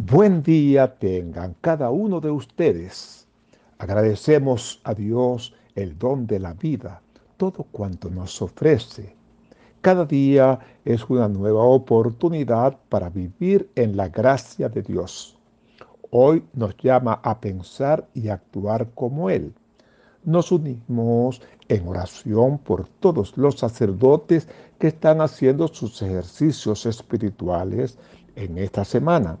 Buen día tengan cada uno de ustedes. Agradecemos a Dios el don de la vida, todo cuanto nos ofrece. Cada día es una nueva oportunidad para vivir en la gracia de Dios. Hoy nos llama a pensar y actuar como Él. Nos unimos en oración por todos los sacerdotes que están haciendo sus ejercicios espirituales en esta semana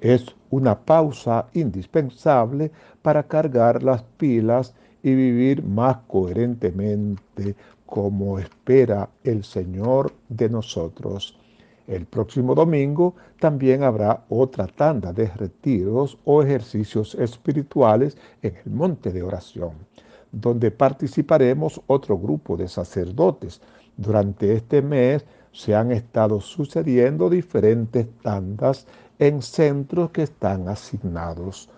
es una pausa indispensable para cargar las pilas y vivir más coherentemente como espera el Señor de nosotros. El próximo domingo también habrá otra tanda de retiros o ejercicios espirituales en el monte de oración, donde participaremos otro grupo de sacerdotes. Durante este mes se han estado sucediendo diferentes tandas en centros que están asignados.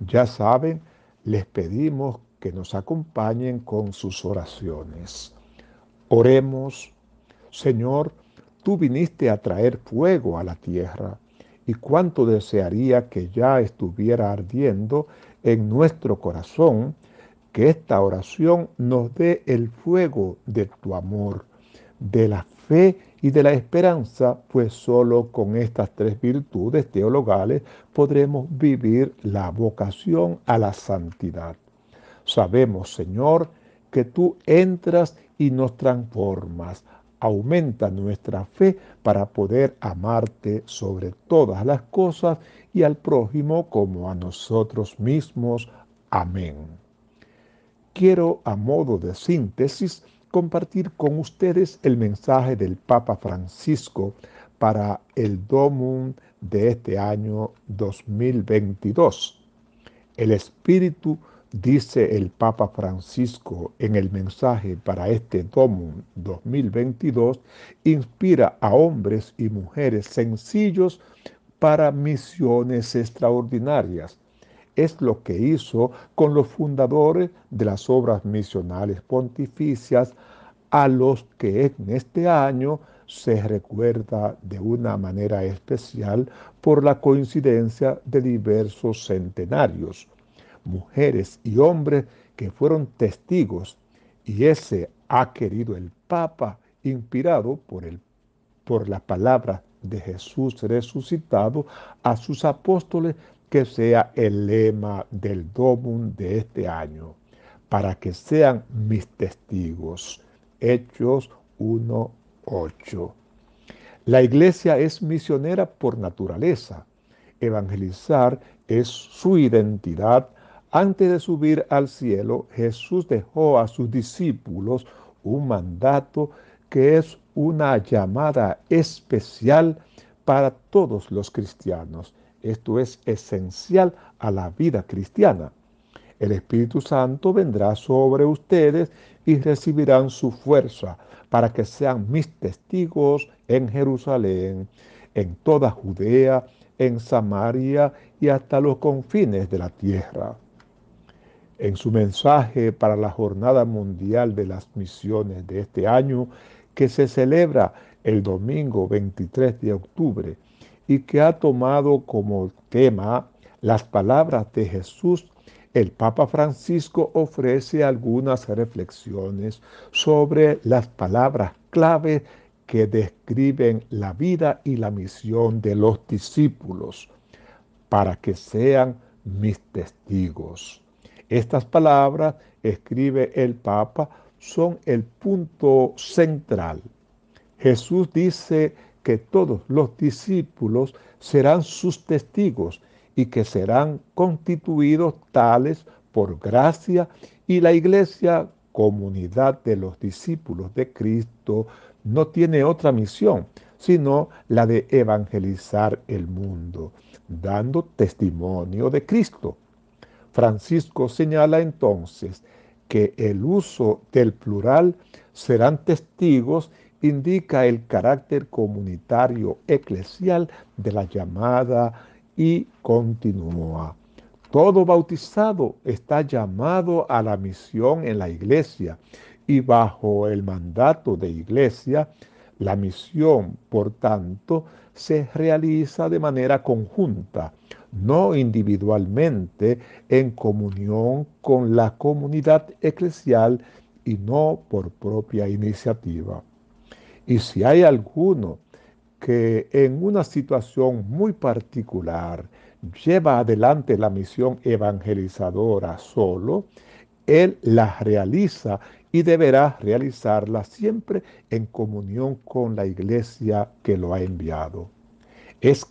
Ya saben, les pedimos que nos acompañen con sus oraciones. Oremos, Señor, tú viniste a traer fuego a la tierra, y cuánto desearía que ya estuviera ardiendo en nuestro corazón, que esta oración nos dé el fuego de tu amor, de la fe y de la esperanza, pues solo con estas tres virtudes teologales podremos vivir la vocación a la santidad. Sabemos, Señor, que tú entras y nos transformas. Aumenta nuestra fe para poder amarte sobre todas las cosas y al prójimo como a nosotros mismos. Amén. Quiero, a modo de síntesis, compartir con ustedes el mensaje del Papa Francisco para el Domum de este año 2022. El Espíritu, dice el Papa Francisco en el mensaje para este Domum 2022, inspira a hombres y mujeres sencillos para misiones extraordinarias es lo que hizo con los fundadores de las obras misionales pontificias a los que en este año se recuerda de una manera especial por la coincidencia de diversos centenarios, mujeres y hombres que fueron testigos y ese ha querido el Papa, inspirado por, por la palabra de Jesús resucitado, a sus apóstoles que sea el lema del Domum de este año, para que sean mis testigos. Hechos 1.8. La iglesia es misionera por naturaleza. Evangelizar es su identidad. Antes de subir al cielo, Jesús dejó a sus discípulos un mandato que es una llamada especial para todos los cristianos esto es esencial a la vida cristiana. El Espíritu Santo vendrá sobre ustedes y recibirán su fuerza para que sean mis testigos en Jerusalén, en toda Judea, en Samaria y hasta los confines de la tierra. En su mensaje para la Jornada Mundial de las Misiones de este año, que se celebra el domingo 23 de octubre, y que ha tomado como tema las palabras de Jesús, el Papa Francisco ofrece algunas reflexiones sobre las palabras clave que describen la vida y la misión de los discípulos para que sean mis testigos. Estas palabras, escribe el Papa, son el punto central. Jesús dice que todos los discípulos serán sus testigos y que serán constituidos tales por gracia y la iglesia, comunidad de los discípulos de Cristo, no tiene otra misión sino la de evangelizar el mundo, dando testimonio de Cristo. Francisco señala entonces que el uso del plural serán testigos indica el carácter comunitario eclesial de la llamada y continúa. Todo bautizado está llamado a la misión en la iglesia y bajo el mandato de iglesia, la misión, por tanto, se realiza de manera conjunta, no individualmente, en comunión con la comunidad eclesial y no por propia iniciativa. Y si hay alguno que en una situación muy particular lleva adelante la misión evangelizadora solo, él la realiza y deberá realizarla siempre en comunión con la iglesia que lo ha enviado. Es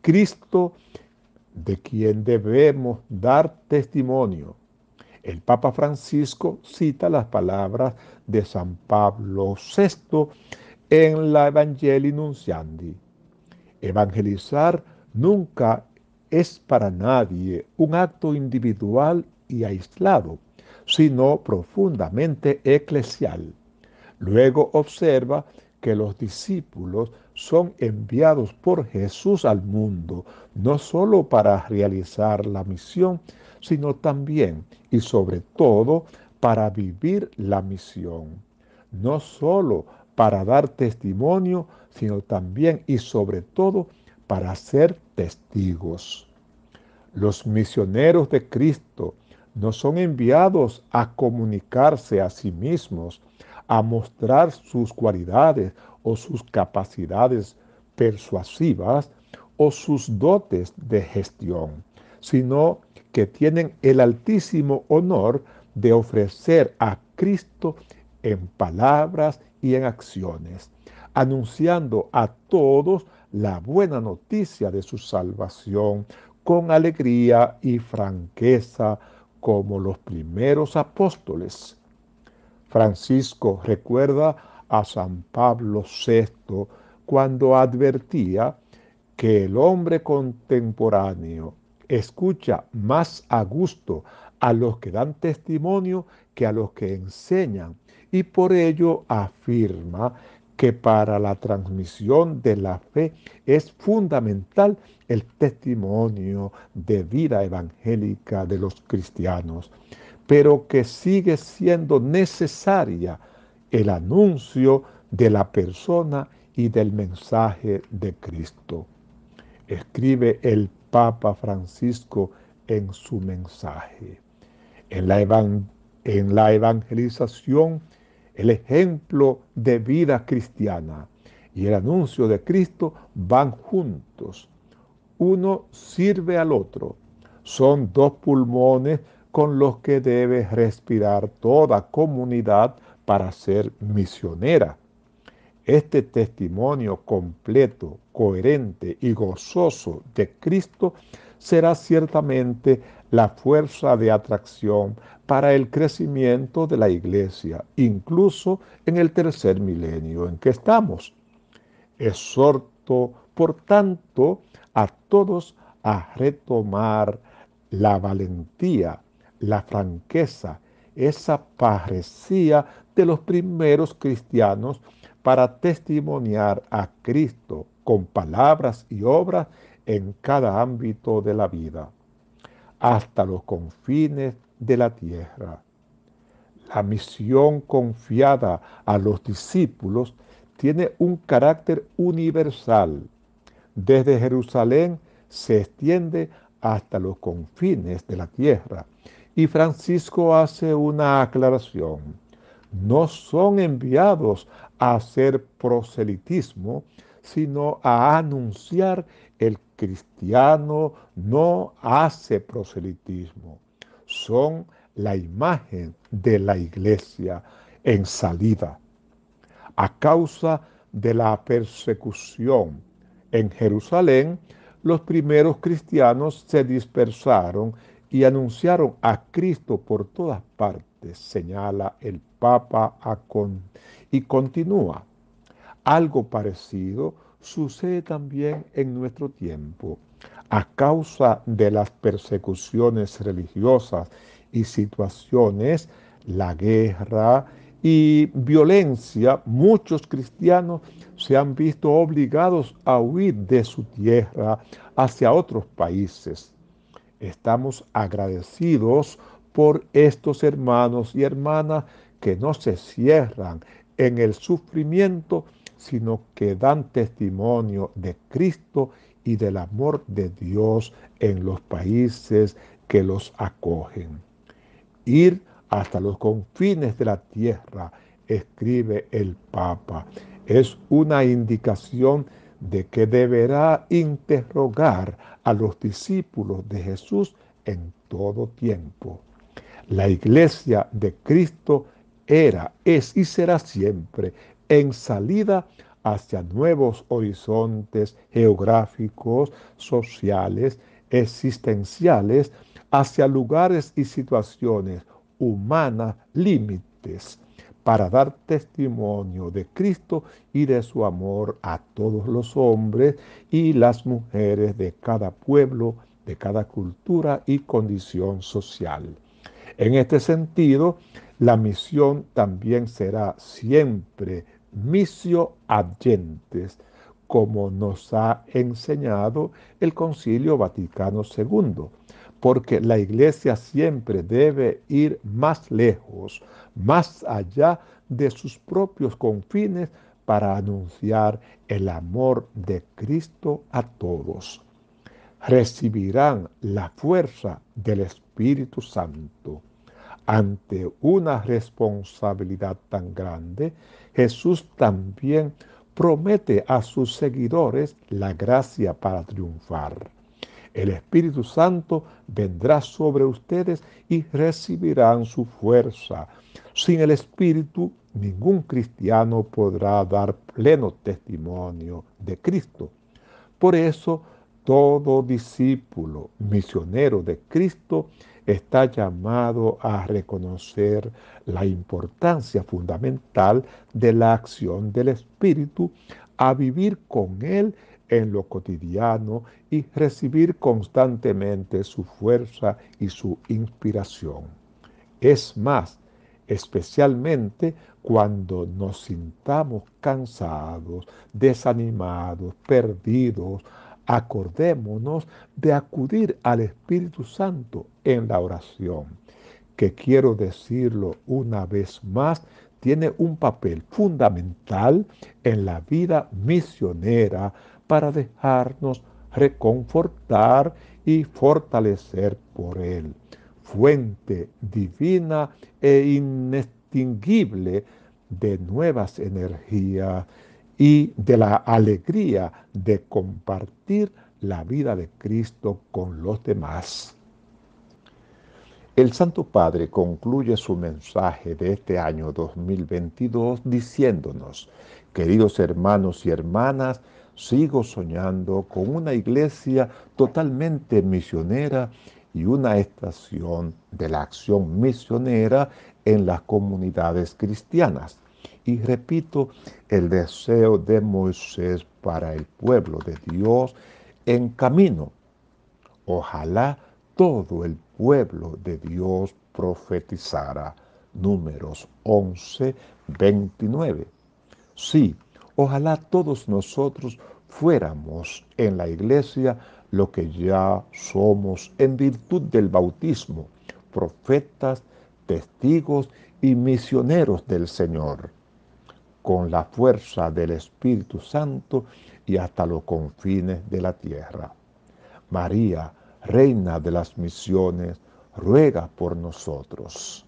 Cristo de quien debemos dar testimonio el Papa Francisco cita las palabras de San Pablo VI en la Evangelii Nunciandi. Evangelizar nunca es para nadie un acto individual y aislado, sino profundamente eclesial. Luego observa que los discípulos son enviados por Jesús al mundo, no sólo para realizar la misión, sino también y sobre todo para vivir la misión. No solo para dar testimonio, sino también y sobre todo para ser testigos. Los misioneros de Cristo no son enviados a comunicarse a sí mismos, a mostrar sus cualidades o sus capacidades persuasivas o sus dotes de gestión sino que tienen el altísimo honor de ofrecer a Cristo en palabras y en acciones, anunciando a todos la buena noticia de su salvación con alegría y franqueza como los primeros apóstoles. Francisco recuerda a San Pablo VI cuando advertía que el hombre contemporáneo escucha más a gusto a los que dan testimonio que a los que enseñan y por ello afirma que para la transmisión de la fe es fundamental el testimonio de vida evangélica de los cristianos, pero que sigue siendo necesaria el anuncio de la persona y del mensaje de Cristo. Escribe el Papa Francisco en su mensaje. En la, en la evangelización, el ejemplo de vida cristiana y el anuncio de Cristo van juntos. Uno sirve al otro. Son dos pulmones con los que debe respirar toda comunidad para ser misionera. Este testimonio completo, coherente y gozoso de Cristo será ciertamente la fuerza de atracción para el crecimiento de la iglesia, incluso en el tercer milenio en que estamos. Exhorto, por tanto, a todos a retomar la valentía, la franqueza, esa parecía de los primeros cristianos para testimoniar a Cristo con palabras y obras en cada ámbito de la vida, hasta los confines de la tierra. La misión confiada a los discípulos tiene un carácter universal. Desde Jerusalén se extiende hasta los confines de la tierra. Y Francisco hace una aclaración no son enviados a hacer proselitismo, sino a anunciar el cristiano no hace proselitismo. Son la imagen de la iglesia en salida. A causa de la persecución en Jerusalén, los primeros cristianos se dispersaron y anunciaron a Cristo por todas partes, señala el Papa Acon. Y continúa, algo parecido sucede también en nuestro tiempo. A causa de las persecuciones religiosas y situaciones, la guerra y violencia, muchos cristianos se han visto obligados a huir de su tierra hacia otros países. Estamos agradecidos por estos hermanos y hermanas que no se cierran en el sufrimiento, sino que dan testimonio de Cristo y del amor de Dios en los países que los acogen. Ir hasta los confines de la tierra, escribe el Papa, es una indicación de que deberá interrogar a los discípulos de Jesús en todo tiempo. La iglesia de Cristo era, es y será siempre en salida hacia nuevos horizontes geográficos, sociales, existenciales, hacia lugares y situaciones humanas, límites, para dar testimonio de Cristo y de su amor a todos los hombres y las mujeres de cada pueblo, de cada cultura y condición social. En este sentido, la misión también será siempre misio ad como nos ha enseñado el Concilio Vaticano II, porque la Iglesia siempre debe ir más lejos, más allá de sus propios confines para anunciar el amor de Cristo a todos. Recibirán la fuerza del Espíritu Santo. Ante una responsabilidad tan grande, Jesús también promete a sus seguidores la gracia para triunfar. El Espíritu Santo vendrá sobre ustedes y recibirán su fuerza. Sin el Espíritu, ningún cristiano podrá dar pleno testimonio de Cristo. Por eso, todo discípulo misionero de Cristo está llamado a reconocer la importancia fundamental de la acción del Espíritu, a vivir con Él en lo cotidiano y recibir constantemente su fuerza y su inspiración. Es más, especialmente cuando nos sintamos cansados, desanimados, perdidos, acordémonos de acudir al Espíritu Santo en la oración, que quiero decirlo una vez más, tiene un papel fundamental en la vida misionera para dejarnos reconfortar y fortalecer por Él, fuente divina e inextinguible de nuevas energías y de la alegría de compartir la vida de Cristo con los demás. El Santo Padre concluye su mensaje de este año 2022 diciéndonos, queridos hermanos y hermanas, sigo soñando con una iglesia totalmente misionera y una estación de la acción misionera en las comunidades cristianas y repito, el deseo de Moisés para el pueblo de Dios en camino. Ojalá todo el pueblo de Dios profetizara. Números 11, 29. Sí, ojalá todos nosotros fuéramos en la iglesia lo que ya somos en virtud del bautismo, profetas, testigos y misioneros del Señor con la fuerza del Espíritu Santo y hasta los confines de la tierra. María, Reina de las Misiones, ruega por nosotros.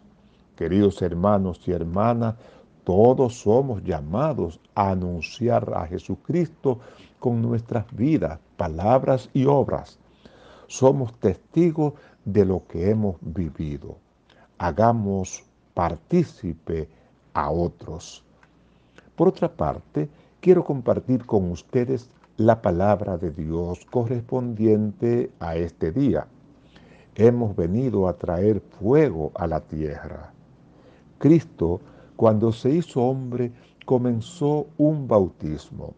Queridos hermanos y hermanas, todos somos llamados a anunciar a Jesucristo con nuestras vidas, palabras y obras. Somos testigos de lo que hemos vivido. Hagamos partícipe a otros. Por otra parte, quiero compartir con ustedes la palabra de Dios correspondiente a este día. Hemos venido a traer fuego a la tierra. Cristo, cuando se hizo hombre, comenzó un bautismo.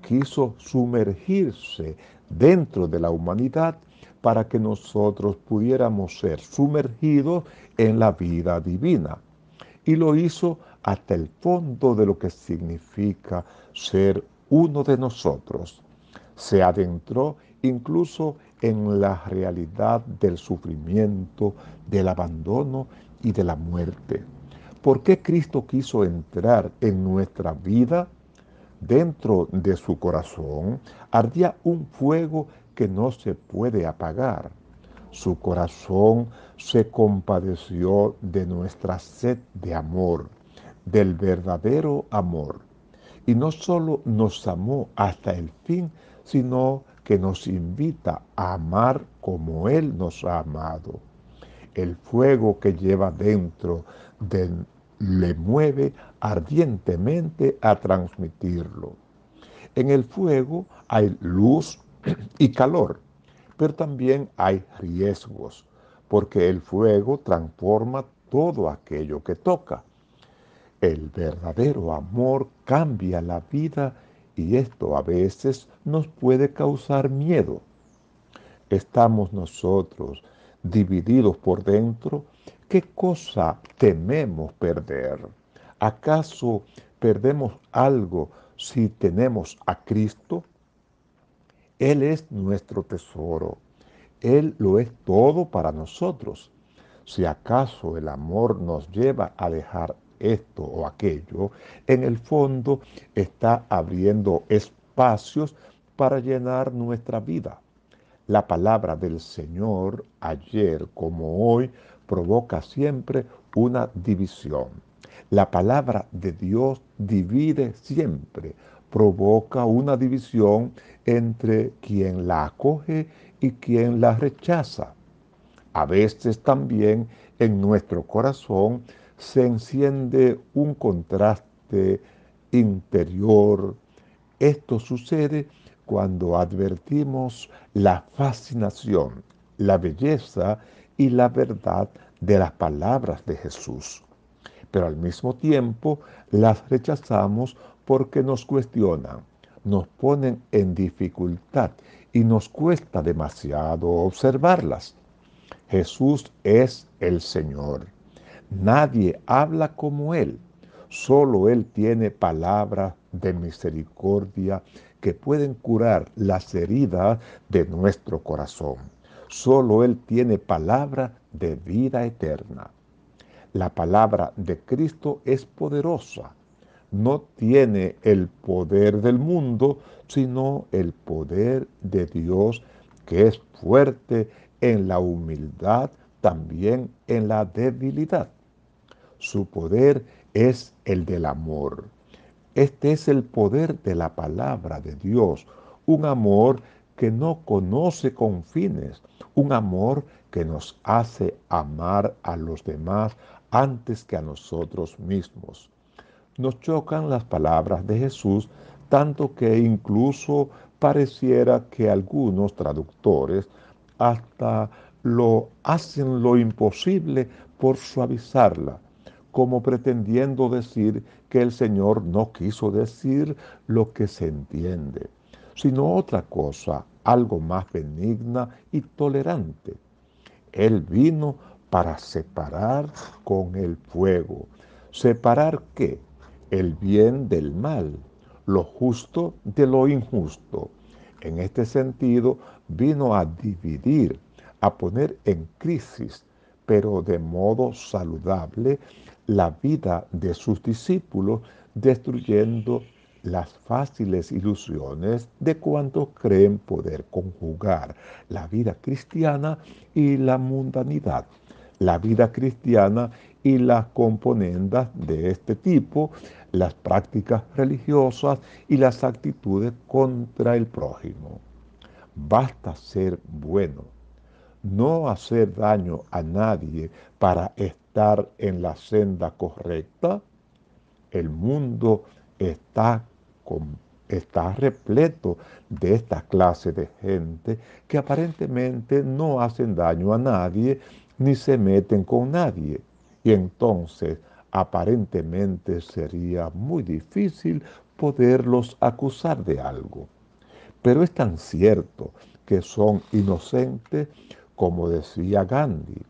Quiso sumergirse dentro de la humanidad para que nosotros pudiéramos ser sumergidos en la vida divina y lo hizo hasta el fondo de lo que significa ser uno de nosotros. Se adentró incluso en la realidad del sufrimiento, del abandono y de la muerte. ¿Por qué Cristo quiso entrar en nuestra vida? Dentro de su corazón ardía un fuego que no se puede apagar su corazón se compadeció de nuestra sed de amor, del verdadero amor. Y no solo nos amó hasta el fin, sino que nos invita a amar como Él nos ha amado. El fuego que lleva dentro le mueve ardientemente a transmitirlo. En el fuego hay luz y calor, pero también hay riesgos, porque el fuego transforma todo aquello que toca. El verdadero amor cambia la vida y esto a veces nos puede causar miedo. Estamos nosotros divididos por dentro. ¿Qué cosa tememos perder? ¿Acaso perdemos algo si tenemos a Cristo? Él es nuestro tesoro. Él lo es todo para nosotros. Si acaso el amor nos lleva a dejar esto o aquello, en el fondo está abriendo espacios para llenar nuestra vida. La palabra del Señor, ayer como hoy, provoca siempre una división. La palabra de Dios divide siempre, provoca una división entre quien la acoge y quien la rechaza. A veces también en nuestro corazón se enciende un contraste interior. Esto sucede cuando advertimos la fascinación, la belleza y la verdad de las palabras de Jesús. Pero al mismo tiempo las rechazamos porque nos cuestionan, nos ponen en dificultad y nos cuesta demasiado observarlas. Jesús es el Señor. Nadie habla como Él. Solo Él tiene palabras de misericordia que pueden curar las heridas de nuestro corazón. Solo Él tiene palabra de vida eterna. La palabra de Cristo es poderosa no tiene el poder del mundo, sino el poder de Dios que es fuerte en la humildad, también en la debilidad. Su poder es el del amor. Este es el poder de la palabra de Dios, un amor que no conoce confines, un amor que nos hace amar a los demás antes que a nosotros mismos nos chocan las palabras de Jesús, tanto que incluso pareciera que algunos traductores hasta lo hacen lo imposible por suavizarla, como pretendiendo decir que el Señor no quiso decir lo que se entiende, sino otra cosa, algo más benigna y tolerante. Él vino para separar con el fuego. ¿Separar qué? el bien del mal, lo justo de lo injusto. En este sentido, vino a dividir, a poner en crisis, pero de modo saludable, la vida de sus discípulos, destruyendo las fáciles ilusiones de cuantos creen poder conjugar la vida cristiana y la mundanidad. La vida cristiana y las componendas de este tipo las prácticas religiosas y las actitudes contra el prójimo. Basta ser bueno, no hacer daño a nadie para estar en la senda correcta. El mundo está, está repleto de esta clase de gente que aparentemente no hacen daño a nadie ni se meten con nadie. Y entonces aparentemente sería muy difícil poderlos acusar de algo. Pero es tan cierto que son inocentes como decía Gandhi.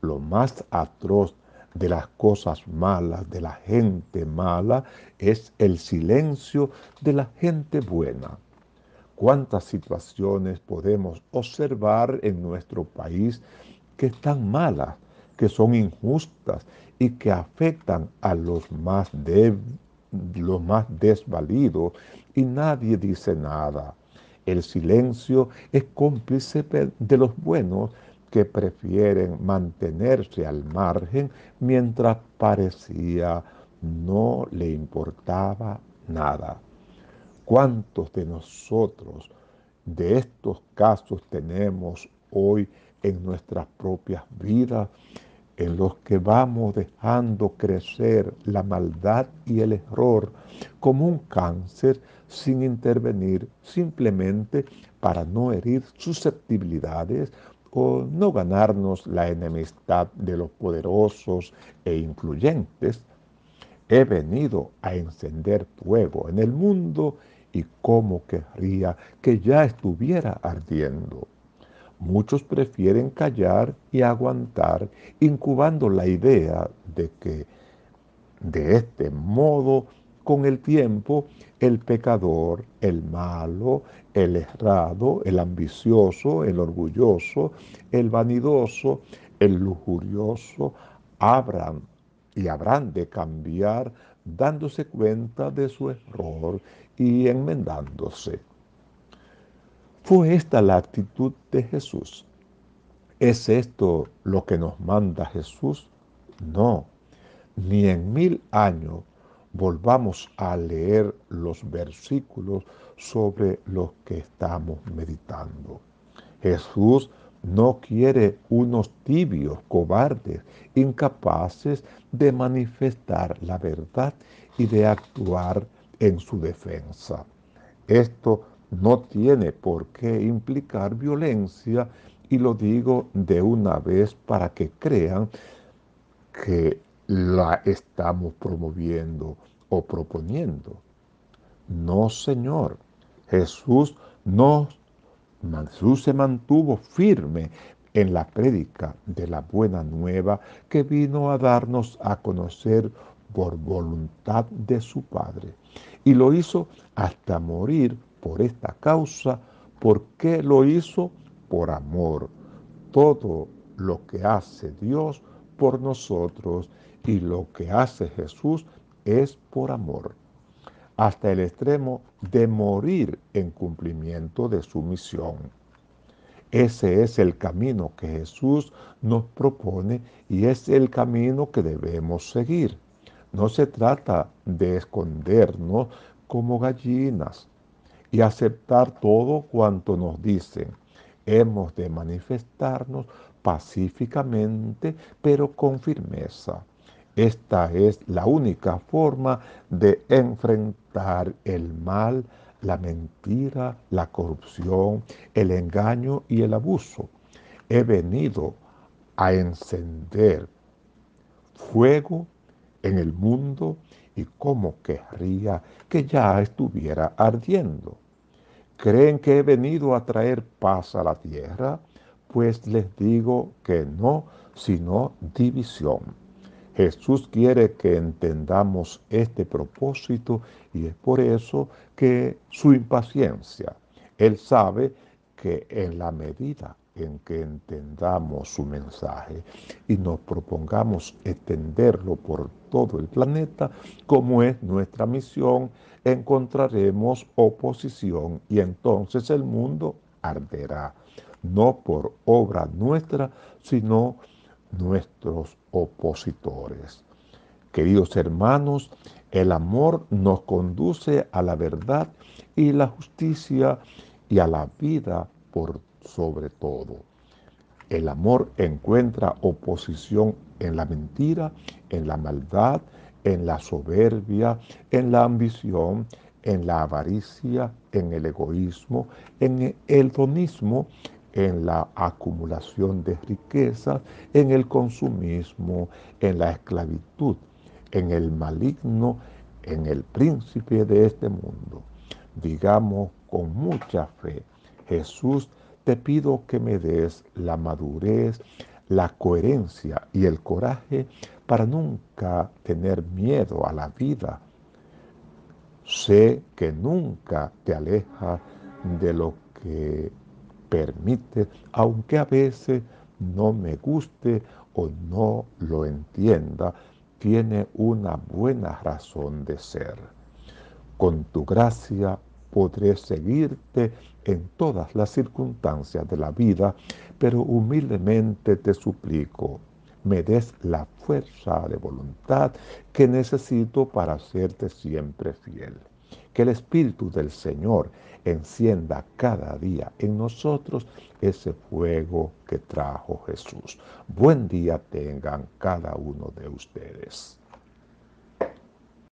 Lo más atroz de las cosas malas, de la gente mala, es el silencio de la gente buena. ¿Cuántas situaciones podemos observar en nuestro país que están malas, que son injustas y que afectan a los más, de, los más desvalidos y nadie dice nada. El silencio es cómplice de los buenos que prefieren mantenerse al margen mientras parecía no le importaba nada. ¿Cuántos de nosotros de estos casos tenemos hoy en nuestras propias vidas en los que vamos dejando crecer la maldad y el error como un cáncer sin intervenir, simplemente para no herir susceptibilidades o no ganarnos la enemistad de los poderosos e influyentes. He venido a encender fuego en el mundo y cómo querría que ya estuviera ardiendo. Muchos prefieren callar y aguantar, incubando la idea de que de este modo, con el tiempo, el pecador, el malo, el errado, el ambicioso, el orgulloso, el vanidoso, el lujurioso, abran y habrán de cambiar dándose cuenta de su error y enmendándose. Fue esta la actitud de Jesús. ¿Es esto lo que nos manda Jesús? No, ni en mil años volvamos a leer los versículos sobre los que estamos meditando. Jesús no quiere unos tibios, cobardes, incapaces de manifestar la verdad y de actuar en su defensa. Esto no tiene por qué implicar violencia y lo digo de una vez para que crean que la estamos promoviendo o proponiendo. No, Señor. Jesús no Jesús se mantuvo firme en la prédica de la buena nueva que vino a darnos a conocer por voluntad de su Padre. Y lo hizo hasta morir por esta causa. ¿Por qué lo hizo? Por amor. Todo lo que hace Dios por nosotros y lo que hace Jesús es por amor, hasta el extremo de morir en cumplimiento de su misión. Ese es el camino que Jesús nos propone y es el camino que debemos seguir. No se trata de escondernos como gallinas, y aceptar todo cuanto nos dicen. Hemos de manifestarnos pacíficamente, pero con firmeza. Esta es la única forma de enfrentar el mal, la mentira, la corrupción, el engaño y el abuso. He venido a encender fuego en el mundo y cómo querría que ya estuviera ardiendo. ¿Creen que he venido a traer paz a la tierra? Pues les digo que no, sino división. Jesús quiere que entendamos este propósito y es por eso que su impaciencia, Él sabe que en la medida en que entendamos su mensaje y nos propongamos extenderlo por todo el planeta, como es nuestra misión, encontraremos oposición y entonces el mundo arderá, no por obra nuestra, sino nuestros opositores. Queridos hermanos, el amor nos conduce a la verdad y la justicia y a la vida por sobre todo. El amor encuentra oposición en la mentira, en la maldad, en la soberbia, en la ambición, en la avaricia, en el egoísmo, en el donismo, en la acumulación de riquezas, en el consumismo, en la esclavitud, en el maligno, en el príncipe de este mundo. Digamos con mucha fe, Jesús, te pido que me des la madurez, la coherencia y el coraje para nunca tener miedo a la vida. Sé que nunca te aleja de lo que permite, aunque a veces no me guste o no lo entienda, tiene una buena razón de ser. Con tu gracia podré seguirte en todas las circunstancias de la vida, pero humildemente te suplico, me des la fuerza de voluntad que necesito para serte siempre fiel. Que el Espíritu del Señor encienda cada día en nosotros ese fuego que trajo Jesús. Buen día tengan cada uno de ustedes.